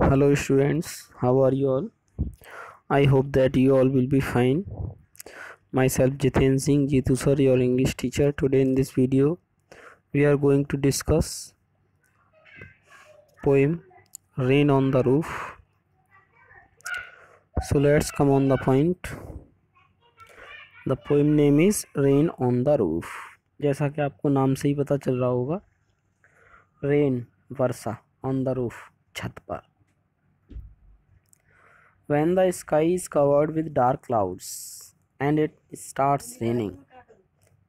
hello students how are you all i hope that you all will be fine myself jiten singh jitu sir your english teacher today in this video we are going to discuss poem rain on the roof so let's come on the point the poem name is rain on the roof जैसा कि आपको नाम से ही पता चल रहा होगा rain वर्षा ऑन द रूफ छत पर when the sky is covered with dark clouds and it starts raining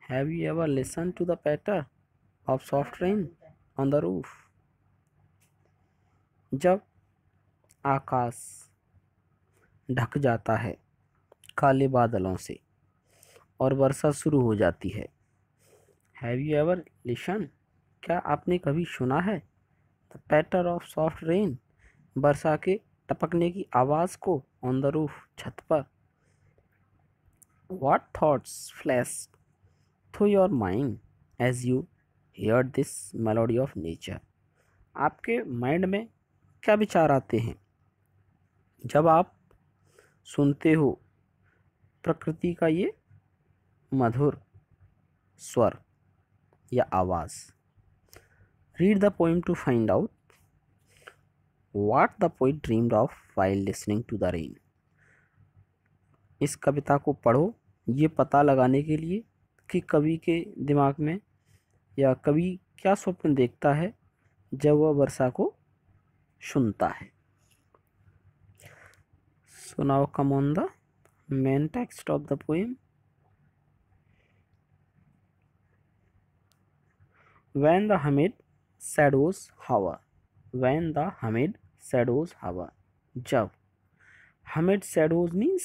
have you ever listen to the patter of soft rain on the roof जब आकाश ढक जाता है काले बादलों से और वर्षा शुरू हो जाती है हैव यू एवर लिशन क्या आपने कभी सुना है पैटर ऑफ सॉफ्ट रेन वर्षा के टपकने की आवाज़ को ऑन द रूफ छत पर what thoughts flash through your mind as you hear this melody of nature आपके माइंड में क्या विचार आते हैं जब आप सुनते हो प्रकृति का ये मधुर स्वर या आवाज़ Read the poem to find out what the poet dreamed of while listening to the rain. इस कविता को पढ़ो ये पता लगाने के लिए कि कवि के दिमाग में या कवि क्या स्वप्न देखता है जब वह वर्षा को सुनता है सुनाओ come on the main text of the poem when the humid shadows हवा वैन द हमिड सैडोज हवा जब humid shadows means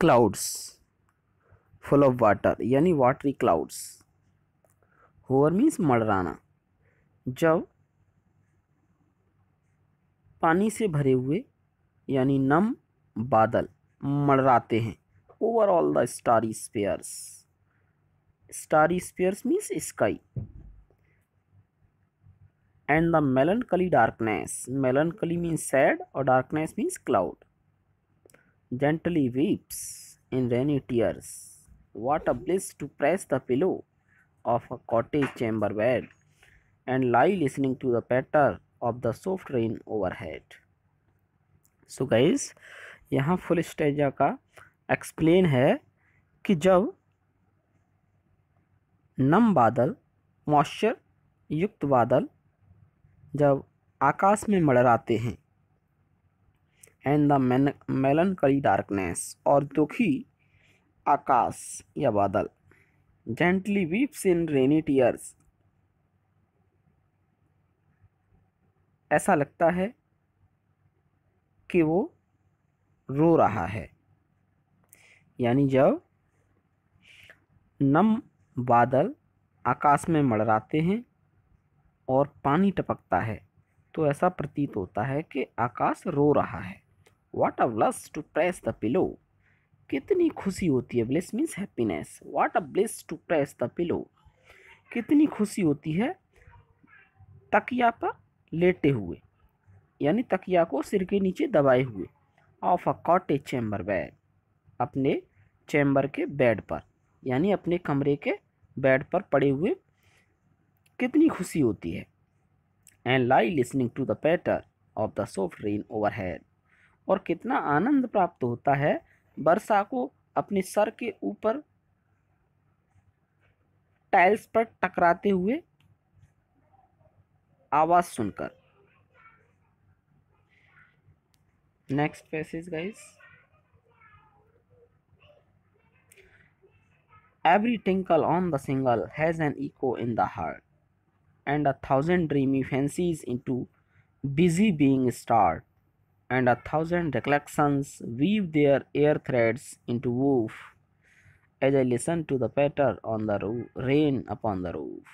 clouds full of water यानी वाटरी क्लाउड्स होवर मीन्स मडराना जब पानी से भरे हुए यानी नम बादल मडराते हैं over all the starry spheres starry spheres means sky and the melancholy darkness melancholy means sad or darkness means cloud gently weeps in rainy tears what a bliss to press the pillow of a cottage chamber bed and lie listening to the patter of the soft rain overhead so so guys यहाँ full stanza का explain है कि जब नम बादल moisture युक्त बादल जब आकाश में मड़राते हैं and the man melancholy darkness और दुखी आकाश या बादल gently weeps in rainy tears ऐसा लगता है कि वो रो रहा है यानी जब नम बादल आकाश में मड़राते हैं और पानी टपकता है तो ऐसा प्रतीत होता है कि आकाश रो रहा है what a bliss to press the pillow कितनी खुशी होती है bliss means happiness what a bliss to press the pillow कितनी खुशी होती है तकिया पर लेटे हुए यानी तकिया को सिर के नीचे दबाए हुए of a cottage chamber bed अपने चैम्बर के बेड पर यानी अपने कमरे के बेड पर पड़े हुए कितनी खुशी होती है and lie listening to the patter of the soft rain overhead और कितना आनंद प्राप्त होता है वर्षा को अपने सर के ऊपर टाइल्स पर टकराते हुए आवाज़ सुनकर next passage guys Every tinkle on the single has an echo in the heart, and a thousand dreamy fancies into busy being start, and a thousand recollections weave their air threads into woof as I listen to the patter on the roof, rain upon the roof.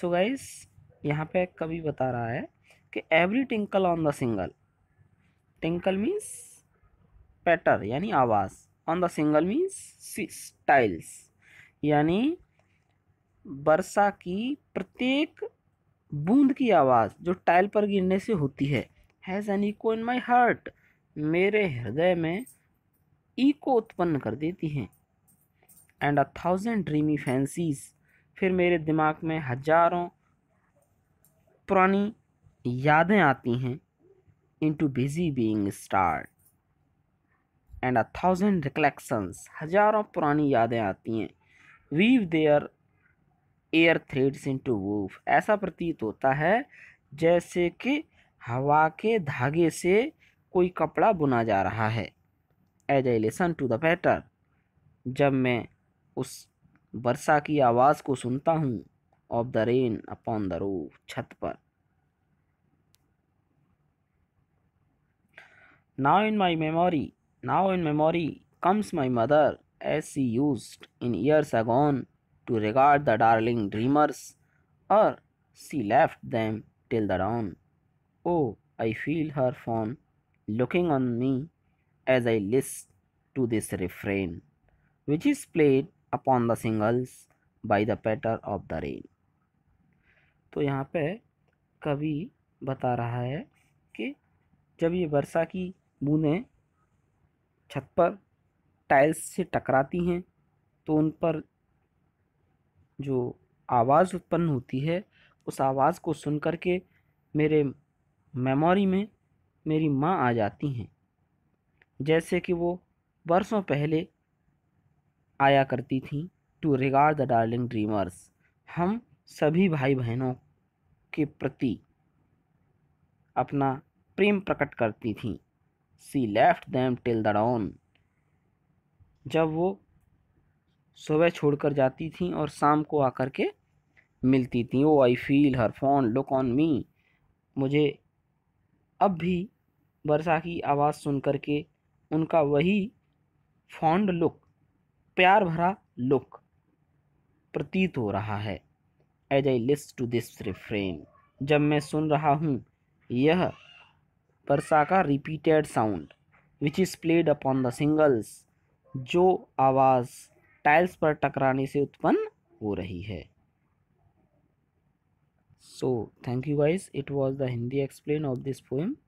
So guys, यहाँ पे कवि बता रहा है कि every tinkle on the shingle tinkle means patter यानी आवाज़ on the shingle means tiles यानी वर्षा की प्रत्येक बूंद की आवाज़ जो टाइल पर गिरने से होती है has an echo in my heart मेरे हृदय में ईको उत्पन्न कर देती हैं and a thousand dreamy fancies फिर मेरे दिमाग में हजारों पुरानी यादें आती हैं into busy being start and a thousand recollections हज़ारों पुरानी यादें आती हैं weave their air threads into woof ऐसा प्रतीत होता है जैसे कि हवा के धागे से कोई कपड़ा बुना जा रहा है as I listen to the patter जब मैं उस वर्षा की आवाज़ को सुनता हूँ of the rain upon the roof छत पर now in my memory Now in memory comes my mother as she used in years agone to regard the darling dreamers, or she left them till the dawn. Oh, I feel her fond looking on me as I list to this refrain, which is played upon the singles by the patter of the rain. तो यहाँ पे कवि बता रहा है कि जब ये वर्षा की बूंदें छत पर टाइल्स से टकराती हैं तो उन पर जो आवाज़ उत्पन्न होती है उस आवाज़ को सुन कर के मेरे मेमोरी में मेरी माँ आ जाती हैं जैसे कि वो बरसों पहले आया करती थी to regard the darling dreamers हम सभी भाई बहनों के प्रति अपना प्रेम प्रकट करती थीं she left them till the dawn जब वो सुबह छोड़कर जाती थी और शाम को आकर के मिलती थी oh I feel her fond look on me मुझे अब भी वर्षा की आवाज़ सुन कर के उनका वही फॉन्ड लुक प्यार भरा लुक प्रतीत हो रहा है as I listen to this refrain जब मैं सुन रहा हूँ यह का repeated sound which is played upon the shingles जो आवाज़ टाइल्स पर टकराने से उत्पन्न हो रही है so thank you guys it was the Hindi explain of this poem